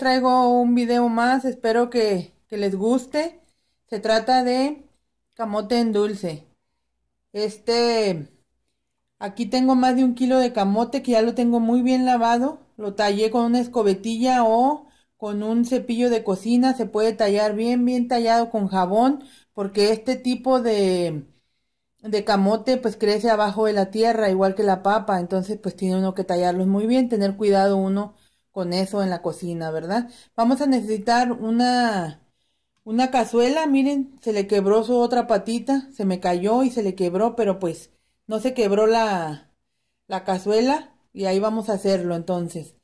traigo un video más, espero que, les guste. Se trata de camote en dulce. Este, aquí tengo más de un kilo de camote que ya lo tengo muy bien lavado. Lo tallé con una escobetilla o con un cepillo de cocina. Se puede tallar bien, bien tallado con jabón porque este tipo de, de camote pues crece abajo de la tierra igual que la papa. Entonces pues tiene uno que tallarlos muy bien, tener cuidado uno con eso en la cocina, ¿verdad? Vamos a necesitar una, una cazuela, miren, se le quebró su otra patita, se me cayó y se le quebró, pero pues no se quebró la, la cazuela y ahí vamos a hacerlo entonces.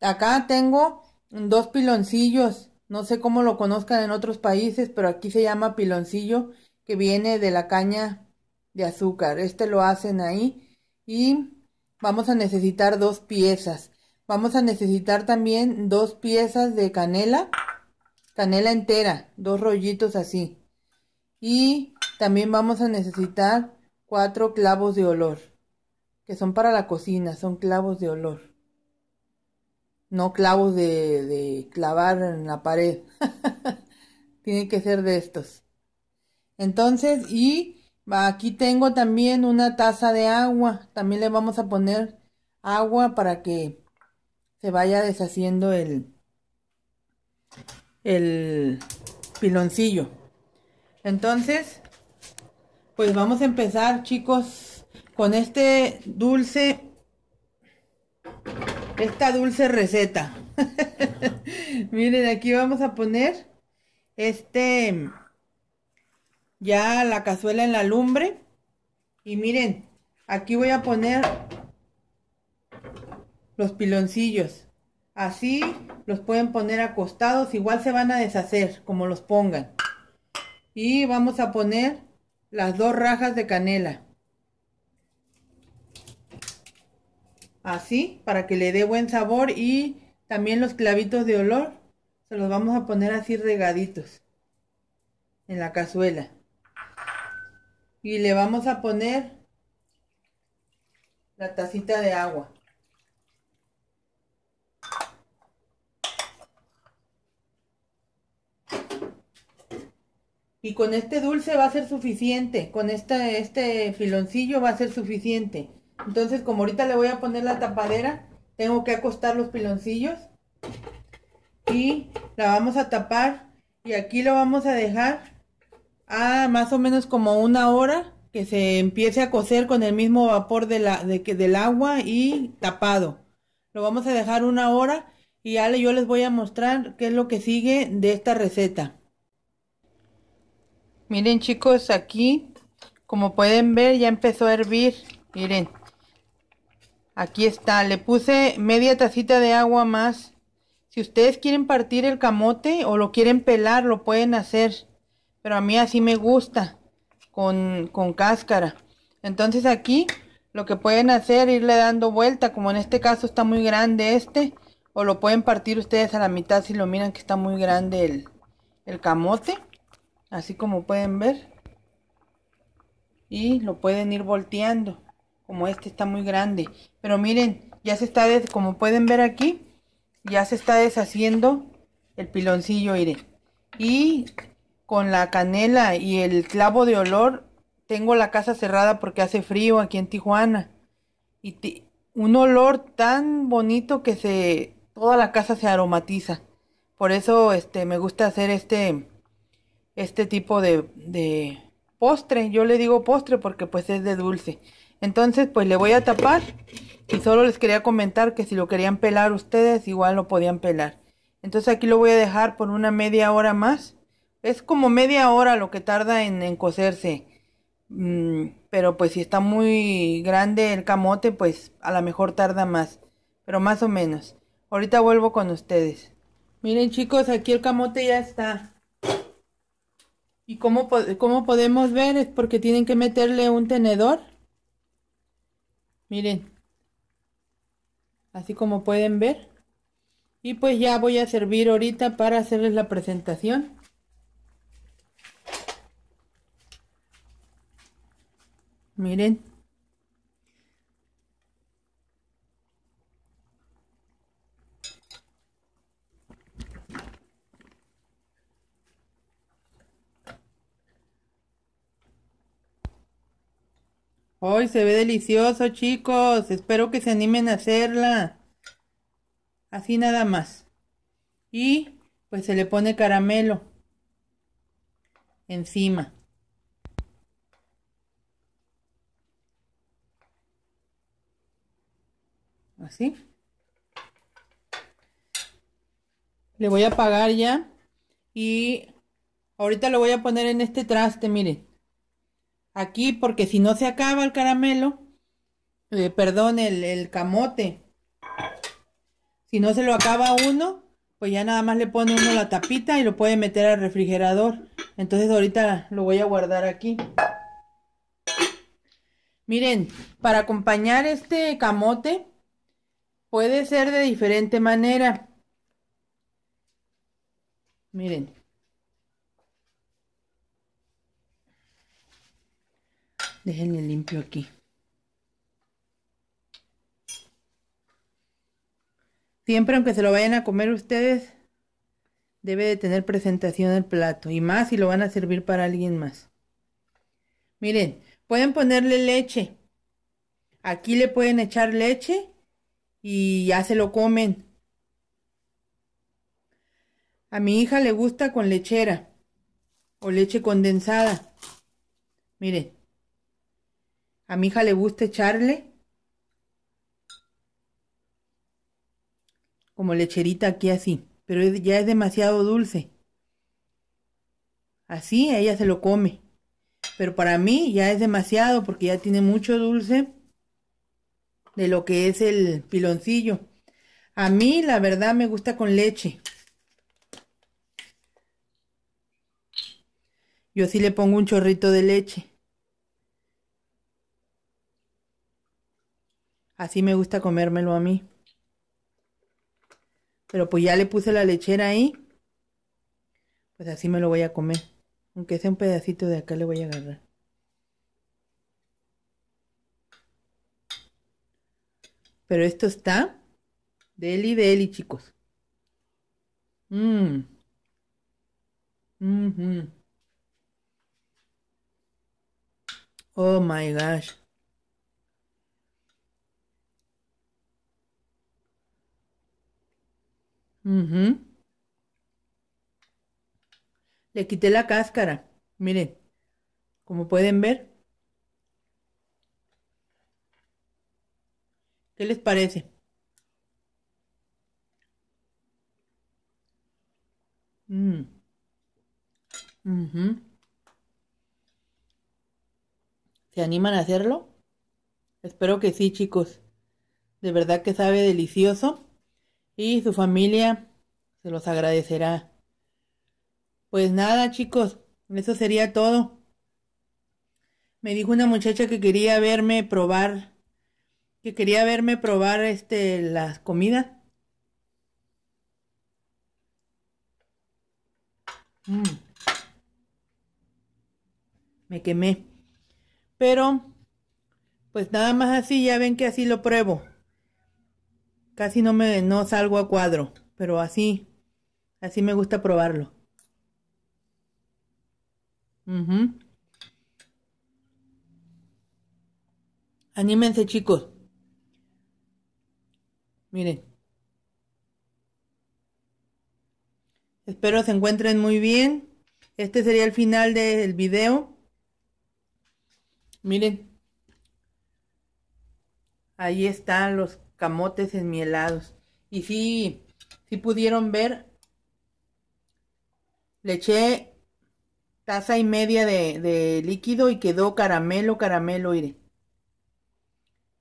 Acá tengo dos piloncillos, no sé cómo lo conozcan en otros países, pero aquí se llama piloncillo que viene de la caña de azúcar. Este lo hacen ahí y vamos a necesitar dos piezas. Vamos a necesitar también dos piezas de canela, canela entera, dos rollitos así. Y también vamos a necesitar cuatro clavos de olor, que son para la cocina, son clavos de olor. No clavos de, clavar en la pared. Tienen que ser de estos. Entonces, y aquí tengo también una taza de agua. También le vamos a poner agua para que se vaya deshaciendo el, el piloncillo. Entonces, pues vamos a empezar, chicos, con este dulce, esta dulce receta. Miren, aquí vamos a poner este, ya la cazuela en la lumbre. Y miren, aquí voy a poner los piloncillos. Así los pueden poner acostados, igual se van a deshacer como los pongan. Y vamos a poner las dos rajas de canela. Así, para que le dé buen sabor y también los clavitos de olor. Se los vamos a poner así regaditos en la cazuela. Y le vamos a poner la tacita de agua. Y con este dulce va a ser suficiente, con este, este filoncillo va a ser suficiente. Entonces, como ahorita le voy a poner la tapadera, tengo que acostar los piloncillos y la vamos a tapar y aquí lo vamos a dejar a más o menos como una hora que se empiece a cocer con el mismo vapor de la, de, del agua y tapado. Lo vamos a dejar una hora y ya yo les voy a mostrar qué es lo que sigue de esta receta. Miren chicos, aquí como pueden ver ya empezó a hervir. Miren, aquí está. Le puse media tacita de agua más. Si ustedes quieren partir el camote o lo quieren pelar, lo pueden hacer. Pero a mí así me gusta, con, con cáscara. Entonces aquí lo que pueden hacer, irle dando vuelta, como en este caso está muy grande este. O lo pueden partir ustedes a la mitad si lo miran que está muy grande el, el camote así como pueden ver y lo pueden ir volteando como este está muy grande pero miren ya se está como pueden ver aquí ya se está deshaciendo el piloncillo iré y con la canela y el clavo de olor tengo la casa cerrada porque hace frío aquí en Tijuana y un olor tan bonito que se toda la casa se aromatiza por eso este me gusta hacer este este tipo de, de postre. Yo le digo postre porque pues es de dulce. Entonces pues le voy a tapar y solo les quería comentar que si lo querían pelar ustedes igual lo podían pelar. Entonces aquí lo voy a dejar por una media hora más. Es como media hora lo que tarda en, en cocerse. Mm, pero pues si está muy grande el camote pues a lo mejor tarda más. Pero más o menos. Ahorita vuelvo con ustedes. Miren chicos, aquí el camote ya está. ¿Y cómo, podemos ver? Es porque tienen que meterle un tenedor. Miren. Así como pueden ver. Y pues ya voy a servir ahorita para hacerles la presentación. Miren. Hoy se ve delicioso, chicos. Espero que se animen a hacerla. Así nada más. Y pues se le pone caramelo encima. Así. Le voy a apagar ya. Y ahorita lo voy a poner en este traste, miren aquí porque si no se acaba el caramelo, eh, perdón, el camote. Si no se lo acaba uno, pues ya nada más le pone uno la tapita y lo puede meter al refrigerador. Entonces ahorita lo voy a guardar aquí. Miren, para acompañar este camote puede ser de diferente manera. Miren. Déjenle limpio aquí. Siempre, aunque se lo vayan a comer ustedes, debe de tener presentación el plato. Y más si lo van a servir para alguien más. Miren, pueden ponerle leche. Aquí le pueden echar leche y ya se lo comen. A mi hija le gusta con lechera o leche condensada. Miren, a mi hija le gusta echarle como lecherita aquí así, pero ya es demasiado dulce. Así ella se lo come. Pero para mí ya es demasiado porque ya tiene mucho dulce de lo que es el piloncillo. A mí la verdad me gusta con leche. Yo sí le pongo un chorrito de leche. Así me gusta comérmelo a mí. Pero pues ya le puse la lechera ahí. Pues así me lo voy a comer. Aunque sea un pedacito de acá le voy a agarrar. Pero esto está deli deli, chicos. Mmm. Mmm, Oh my gosh. Le quité la cáscara. Miren, como pueden ver. ¿Qué les parece? Mm. ¿Se animan a hacerlo? Espero que sí, chicos. De verdad que sabe delicioso y su familia se los agradecerá. Pues nada, chicos, eso sería todo. Me dijo una muchacha que quería verme probar, que quería verme probar este las comidas. Mm. Me quemé. Pero, pues nada más así, ya ven que así lo pruebo casi no me no salgo a cuadro, pero así, así me gusta probarlo. Anímense chicos. Miren. Espero se encuentren muy bien. Este sería el final del video. Miren. Ahí están los camotes enmielados. Y si pudieron ver, le eché taza y media de, líquido y quedó caramelo, caramelo,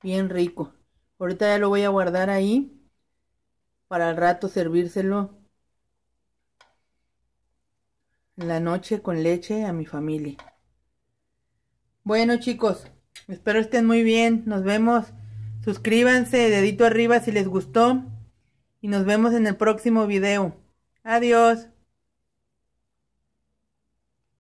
Bien rico. Ahorita ya lo voy a guardar ahí para el rato servírselo la noche con leche a mi familia. Bueno chicos, espero estén muy bien. Nos vemos Suscríbanse, dedito arriba si les gustó. Y nos vemos en el próximo video. Adiós.